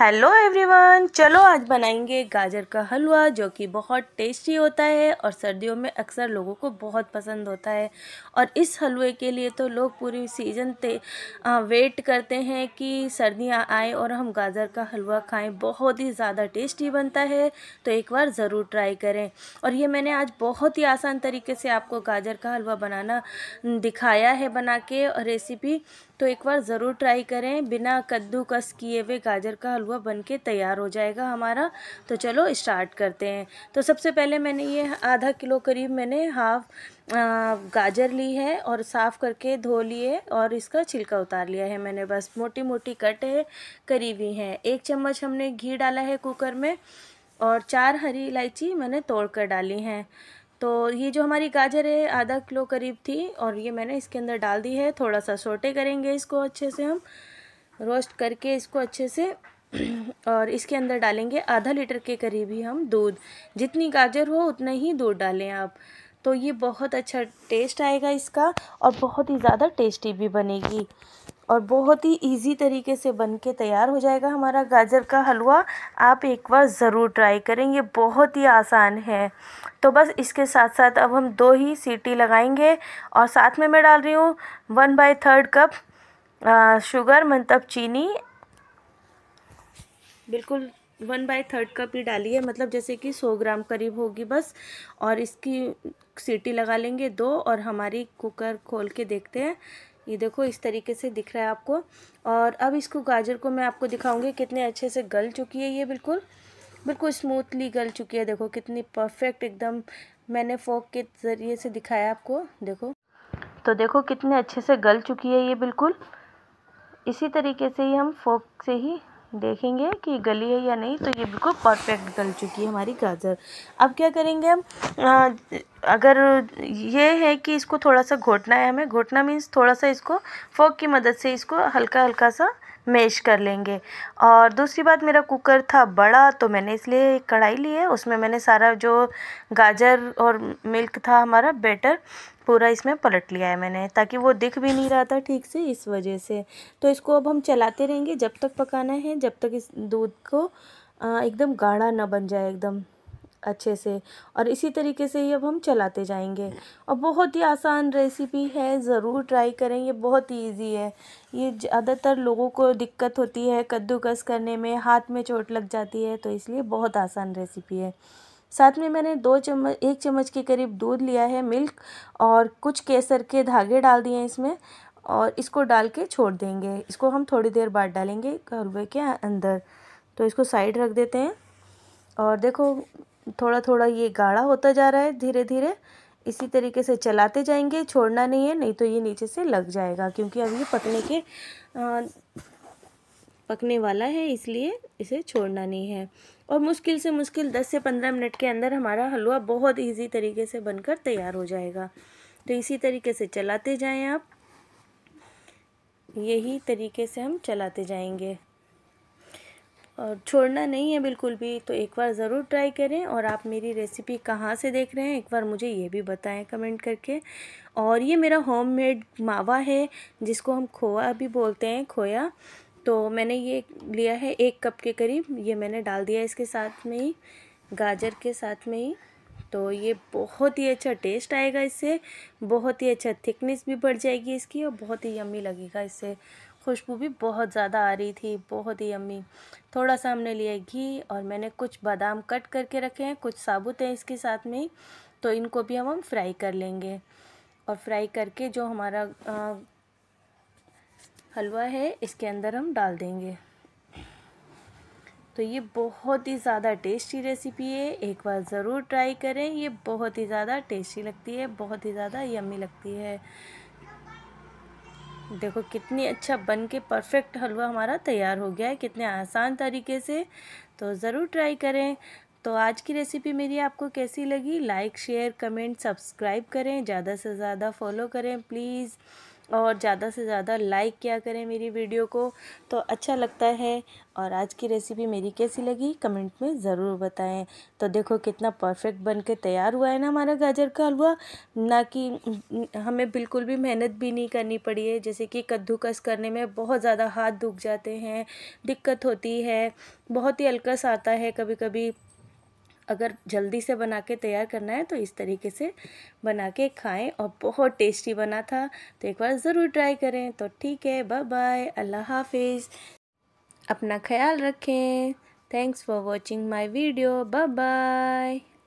hello everyone चलो आज बनाएंगे गाजर का हलवा जो कि बहुत टेस्टी होता है और सर्दियों में अक्सर लोगों को बहुत पसंद होता है और इस हलवे के लिए तो लोग पूरी सीज़न ते आ, वेट करते हैं कि सर्दियां आए और हम गाजर का हलवा खाएं बहुत ही ज़्यादा टेस्टी बनता है तो एक बार ज़रूर ट्राई करें और ये मैंने आज बहुत ही आसान तरीके से आपको गाजर का हलवा बनाना दिखाया है बना के रेसिपी तो एक बार ज़रूर ट्राई करें बिना कद्दूकस किए हुए गाजर का हलवा हलवा बन के तैयार हो जाएगा हमारा तो चलो स्टार्ट करते हैं तो सबसे पहले मैंने ये आधा किलो करीब मैंने हाफ गाजर ली है और साफ़ करके धो लिए और इसका छिलका उतार लिया है मैंने बस मोटी मोटी कट है करीबी हैं एक चम्मच हमने घी डाला है कुकर में और चार हरी इलायची मैंने तोड़ कर डाली हैं तो ये जो हमारी गाजर है आधा किलो करीब थी और ये मैंने इसके अंदर डाल दी है थोड़ा सा सोटे करेंगे इसको अच्छे से हम रोस्ट करके इसको अच्छे से और इसके अंदर डालेंगे आधा लीटर के करीब ही हम दूध जितनी गाजर हो उतना ही दूध डालें आप तो ये बहुत अच्छा टेस्ट आएगा इसका और बहुत ही ज़्यादा टेस्टी भी बनेगी और बहुत ही इजी तरीके से बन के तैयार हो जाएगा हमारा गाजर का हलवा आप एक बार ज़रूर ट्राई करें ये बहुत ही आसान है तो बस इसके साथ साथ अब हम दो ही सीटी लगाएंगे और साथ में मैं डाल रही हूँ वन बाई थर्ड कप आ, शुगर मतलब चीनी बिल्कुल वन बाई थर्ड कप ही डाली है मतलब जैसे कि सौ ग्राम करीब होगी बस और इसकी सीटी लगा लेंगे दो और हमारी कुकर खोल के देखते हैं ये देखो इस तरीके से दिख रहा है आपको और अब इसको गाजर को मैं आपको दिखाऊंगी कितने अच्छे से गल चुकी है ये बिल्कुल बिल्कुल स्मूथली गल चुकी है देखो कितनी परफेक्ट एकदम मैंने फोक के ज़रिए से दिखाया आपको देखो तो देखो कितने अच्छे से गल चुकी है ये बिल्कुल इसी तरीके से ही हम फोक से ही देखेंगे कि गली है या नहीं तो ये बिल्कुल परफेक्ट गल चुकी है हमारी गाजर अब क्या करेंगे हम अगर ये है कि इसको थोड़ा सा घोटना है हमें घोटना मीन्स थोड़ा सा इसको फोक की मदद से इसको हल्का हल्का सा मैश कर लेंगे और दूसरी बात मेरा कुकर था बड़ा तो मैंने इसलिए एक कढ़ाई ली है उसमें मैंने सारा जो गाजर और मिल्क था हमारा बेटर पूरा इसमें पलट लिया है मैंने ताकि वो दिख भी नहीं रहा था ठीक से इस वजह से तो इसको अब हम चलाते रहेंगे जब तक पकाना है जब तक इस दूध को एकदम गाढ़ा ना बन जाए एकदम अच्छे से और इसी तरीके से ही अब हम चलाते जाएंगे और बहुत ही आसान रेसिपी है ज़रूर ट्राई करें ये बहुत ही ईजी है ये ज़्यादातर लोगों को दिक्कत होती है कद्दूकस करने में हाथ में चोट लग जाती है तो इसलिए बहुत आसान रेसिपी है साथ में मैंने दो चम्मच एक चम्मच के करीब दूध लिया है मिल्क और कुछ केसर के धागे डाल दिए हैं इसमें और इसको डाल के छोड़ देंगे इसको हम थोड़ी देर बाद डालेंगे हलवे के अंदर तो इसको साइड रख देते हैं और देखो थोड़ा थोड़ा ये गाढ़ा होता जा रहा है धीरे धीरे इसी तरीके से चलाते जाएंगे छोड़ना नहीं है नहीं तो ये नीचे से लग जाएगा क्योंकि अब ये पकने के आ, पकने वाला है इसलिए इसे छोड़ना नहीं है और मुश्किल से मुश्किल दस से पंद्रह मिनट के अंदर हमारा हलवा बहुत ईजी तरीके से बनकर तैयार हो जाएगा तो इसी तरीके से चलाते जाएं आप यही तरीके से हम चलाते जाएंगे और छोड़ना नहीं है बिल्कुल भी तो एक बार ज़रूर ट्राई करें और आप मेरी रेसिपी कहाँ से देख रहे हैं एक बार मुझे ये भी बताएं कमेंट करके और ये मेरा होममेड मावा है जिसको हम खोआ भी बोलते हैं खोया तो मैंने ये लिया है एक कप के करीब ये मैंने डाल दिया इसके साथ में ही गाजर के साथ में ही तो ये बहुत ही अच्छा टेस्ट आएगा इससे बहुत ही अच्छा थिकनेस भी बढ़ जाएगी इसकी और बहुत ही यम्मी लगेगा इससे खुशबू भी बहुत ज़्यादा आ रही थी बहुत ही यम्मी थोड़ा सा हमने लिया घी और मैंने कुछ बादाम कट करके रखे हैं कुछ साबुत हैं इसके साथ में ही तो इनको भी हम हम फ्राई कर लेंगे और फ्राई करके जो हमारा हलवा है इसके अंदर हम डाल देंगे तो ये बहुत ही ज़्यादा टेस्टी रेसिपी है एक बार ज़रूर ट्राई करें ये बहुत ही ज़्यादा टेस्टी लगती है बहुत ही ज़्यादा यमी लगती है देखो कितनी अच्छा बन के परफेक्ट हलवा हमारा तैयार हो गया है कितने आसान तरीके से तो ज़रूर ट्राई करें तो आज की रेसिपी मेरी आपको कैसी लगी लाइक शेयर कमेंट सब्सक्राइब करें ज़्यादा से ज़्यादा फॉलो करें प्लीज़ और ज़्यादा से ज़्यादा लाइक किया करें मेरी वीडियो को तो अच्छा लगता है और आज की रेसिपी मेरी कैसी लगी कमेंट में ज़रूर बताएं तो देखो कितना परफेक्ट बन के तैयार हुआ है ना हमारा गाजर का हलवा ना कि हमें बिल्कुल भी मेहनत भी नहीं करनी पड़ी है जैसे कि कद्दूकस करने में बहुत ज़्यादा हाथ दुख जाते हैं दिक्कत होती है बहुत ही अलकस आता है कभी कभी अगर जल्दी से बना के तैयार करना है तो इस तरीके से बना के खाएँ और बहुत टेस्टी बना था तो एक बार ज़रूर ट्राई करें तो ठीक है बाय बाय अल्लाह हाफिज़ अपना ख्याल रखें thanks for watching my video bye bye